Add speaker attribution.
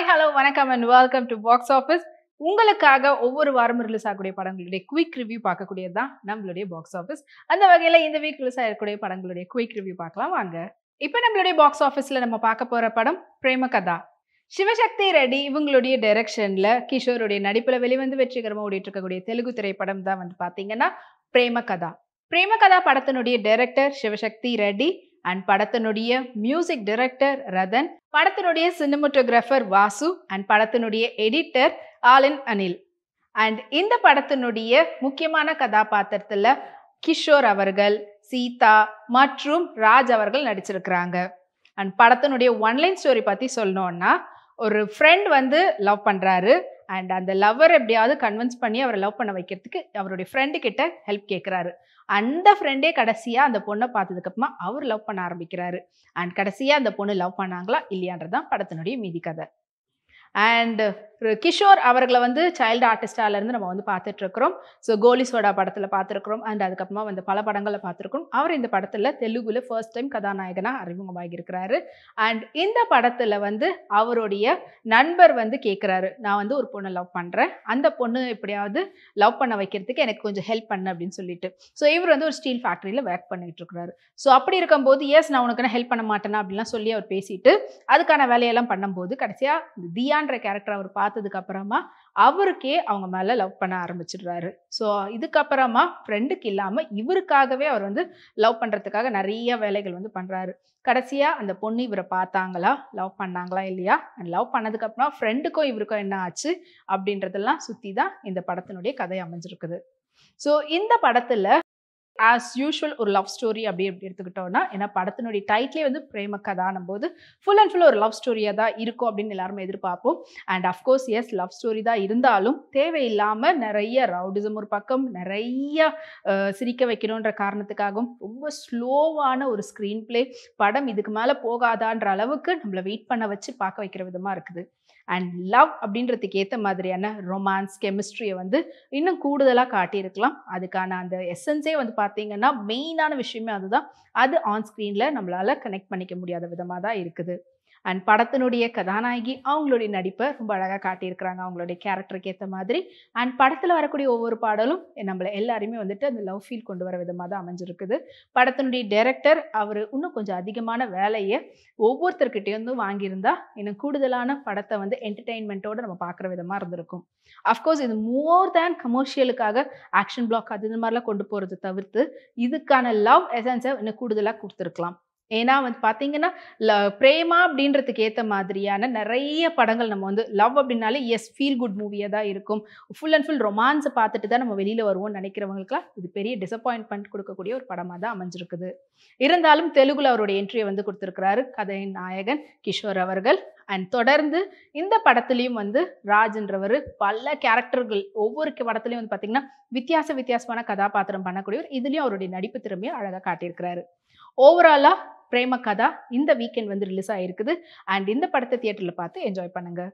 Speaker 1: hi hello வணக்கம் and welcome to box office உங்களுக்காக ஒவ்வொரு வாரமும் ரிலீஸ் ஆகக்கூடிய படங்களுடைய குயிக் ரிவ்யூ பார்க்கக்கூடியது தான் நம்மளுடைய பாக்ஸ் ஆஃபீஸ் அந்த வகையில் இந்த வீக் ரிலீஸ் ஆகக்கூடிய படங்களுடைய குயிக் ரிவ்யூ பார்க்கலாம் வாங்க இப்போ நம்மளுடைய பாக்ஸ் ஆஃபீஸில் நம்ம பார்க்க போகிற படம் பிரேம கதா சிவசக்தி ரெட்டி இவங்களுடைய டைரக்ஷனில் கிஷோருடைய நடிப்பில் வெளிவந்து வெற்றிகரமாக ஓடிட்டு இருக்கக்கூடிய தெலுங்கு திரைப்படம் தான் வந்து பார்த்தீங்கன்னா பிரேம கதா பிரேம கதா படத்தினுடைய டைரக்டர் சிவசக்தி ரெட்டி அண்ட் படத்தினுடைய மியூசிக் டிரெக்டர் ரதன் படத்தினுடைய சினிமோட்டோகிராஃபர் வாசு அண்ட் படத்தினுடைய எடிட்டர் ஆலின் அனில் அண்ட் இந்த படத்தினுடைய முக்கியமான கதாபாத்திரத்தில் கிஷோர் அவர்கள் சீதா மற்றும் ராஜ் அவர்கள் நடிச்சிருக்கிறாங்க அண்ட் படத்தினுடைய ஒன்லைன் ஸ்டோரி பற்றி சொல்லணுன்னா ஒரு ஃப்ரெண்ட் வந்து லவ் பண்ணுறாரு அண்ட் அந்த லவ்வர் எப்படியாவது கன்வின்ஸ் பண்ணி அவரை லவ் பண்ண வைக்கிறதுக்கு அவருடைய ஃப்ரெண்டு கிட்ட ஹெல்ப் கேட்குறாரு அந்த ஃப்ரெண்டே கடைசியாக அந்த பொண்ணை பார்த்ததுக்கப்புறமா அவர் லவ் பண்ண ஆரம்பிக்கிறாரு அண்ட் கடைசியாக அந்த பொண்ணு லவ் பண்ணாங்களா தான் படத்தினுடைய மீதி கதை அண்ட் கிஷோர் அவர்களை வந்து சைல்டு ஆர்டிஸ்டாலேருந்து நம்ம வந்து பார்த்துட்ருக்குறோம் ஸோ கோலி சோடா படத்தில் பார்த்துருக்குறோம் அண்ட் அதுக்கப்புறமா வந்து பல படங்களில் பார்த்துருக்கோம் அவர் இந்த படத்தில் தெலுங்குல ஃபர்ஸ்ட் டைம் கதாநாயகனாக அறிமுகமாக இருக்கிறாரு அண்ட் இந்த படத்தில் வந்து அவருடைய நண்பர் வந்து கேட்குறாரு நான் வந்து ஒரு பொண்ணை லவ் பண்ணுறேன் அந்த பொண்ணு எப்படியாவது லவ் பண்ண வைக்கிறதுக்கு எனக்கு கொஞ்சம் ஹெல்ப் பண்ணு அப்படின்னு சொல்லிட்டு ஸோ இவர் வந்து ஒரு ஸ்டீல் ஃபேக்ட்ரியில் ஒர்க் பண்ணிட்டு இருக்கிறாரு ஸோ அப்படி இருக்கும்போது எஸ் நான் உனக்கு ஹெல்ப் பண்ண மாட்டேனா அப்படின்லாம் சொல்லி அவர் பேசிட்டு அதுக்கான வேலையெல்லாம் பண்ணும்போது கடைசியாக தியான்ற கேரக்டர் அவர் பார்த்து பார்த்ததுக்கு அப்புறமா அவருக்கே அவங்க மேலே லவ் பண்ண ஆரம்பிச்சிடுறாரு ஸோ இதுக்கப்புறமா ஃப்ரெண்டுக்கு இல்லாமல் இவருக்காகவே அவர் வந்து லவ் பண்ணுறதுக்காக நிறைய வேலைகள் வந்து பண்ணுறாரு கடைசியாக அந்த பொண்ணு இவரை பார்த்தாங்களா லவ் பண்ணாங்களா இல்லையா அண்ட் லவ் பண்ணதுக்கப்புறம் ஃப்ரெண்டுக்கும் இவருக்கும் என்ன ஆச்சு அப்படின்றதெல்லாம் சுற்றி தான் இந்த படத்தினுடைய கதை அமைஞ்சிருக்குது ஸோ இந்த படத்தில் ஆஸ் யூஷுவல் ஒரு லவ் ஸ்டோரி அப்படி எப்படி எடுத்துக்கிட்டோம்னா ஏன்னா படத்தினுடைய டைட்டிலே வந்து பிரேம கதானும் போது ஃபுல் அண்ட் ஃபுல் ஒரு லவ் ஸ்டோரியாக தான் இருக்கும் அப்படின்னு எல்லாருமே எதிர்பார்ப்போம் and of course yes love story தான் இருந்தாலும் தேவையில்லாமல் நிறைய ரவுடிசம் ஒரு பக்கம் நிறைய சிரிக்க வைக்கணுன்ற காரணத்துக்காகவும் ரொம்ப ஸ்லோவான ஒரு ஸ்க்ரீன் பிளே படம் இதுக்கு மேலே போகாதான்ற அளவுக்கு நம்மளை வெயிட் பண்ண வச்சு பார்க்க வைக்கிற விதமாக இருக்குது அண்ட் லவ் அப்படின்றதுக்கு ஏற்ற மாதிரியான ரொமான்ஸ் கெமிஸ்ட்ரியை வந்து இன்னும் கூடுதலாக காட்டியிருக்கலாம் அதுக்கான அந்த எசன்ஸே வந்து பார்த்தீங்கன்னா மெயினான விஷயமே அதுதான் அது ஆன் ஸ்க்ரீனில் நம்மளால் கனெக்ட் பண்ணிக்க முடியாத விதமாக தான் இருக்குது அண்ட் படத்தினுடைய கதாநாயகி அவங்களுடைய நடிப்பை ரொம்ப அழகாக காட்டியிருக்கிறாங்க அவங்களுடைய கேரக்டருக்கு ஏற்ற மாதிரி அண்ட் படத்தில் வரக்கூடிய ஒவ்வொரு பாடலும் நம்மளை எல்லாருமே வந்துட்டு அந்த லவ் ஃபீல் கொண்டு வர விதமாக தான் அமைஞ்சிருக்குது படத்தினுடைய டைரக்டர் அவர் இன்னும் கொஞ்சம் அதிகமான வேலையை ஒவ்வொருத்தர்கிட்டேருந்தும் வாங்கியிருந்தா இன்னும் கூடுதலான படத்தை வந்து என்டர்டெயின்மெண்ட்டோடு நம்ம பார்க்குற விதமாக இருந்திருக்கும் அஃப்கோர்ஸ் இது மோர் தேன் கமர்ஷியலுக்காக ஆக்ஷன் பிளாக் அது மாதிரிலாம் கொண்டு போகிறது தவிர்த்து இதுக்கான லவ் எசன்ஸை இன்னும் கூடுதலாக கொடுத்துருக்கலாம் ஏன்னா வந்து பார்த்தீங்கன்னா ல பிரேமா அப்படின்றதுக்கு ஏற்ற மாதிரியான நிறைய படங்கள் நம்ம வந்து லவ் அப்படின்னாலே எஸ் ஃபீல் குட் மூவியாக தான் இருக்கும் ஃபுல் அண்ட் ஃபுல் ரொமான்ஸை பார்த்துட்டு தான் நம்ம வெளியில் வருவோம்னு நினைக்கிறவங்களுக்குலாம் இது பெரிய டிசப்பாயின்ட்மெண்ட் கொடுக்கக்கூடிய ஒரு படமாக தான் அமைஞ்சிருக்குது இருந்தாலும் தெலுங்குல அவருடைய என்ட்ரியை வந்து கொடுத்துருக்கிறாரு கதையின் நாயகன் கிஷோர் அவர்கள் அண்ட் தொடர்ந்து இந்த படத்துலேயும் வந்து ராஜ்ன்றவர் பல கேரக்டர்கள் ஒவ்வொரு படத்துலையும் வந்து பார்த்திங்கன்னா வித்தியாச வித்தியாசமான கதாபாத்திரம் பண்ணக்கூடியவர் இதுலேயும் அவருடைய நடிப்பு திறமையை அழகாக காட்டியிருக்கிறாரு ஓவராலாக பிரேம கதா இந்த வீக்கெண்ட் வந்து ரிலீஸ் ஆகிருக்குது அண்ட் இந்த படத்தை தியேட்டரில் பார்த்து என்ஜாய் பண்ணுங்கள்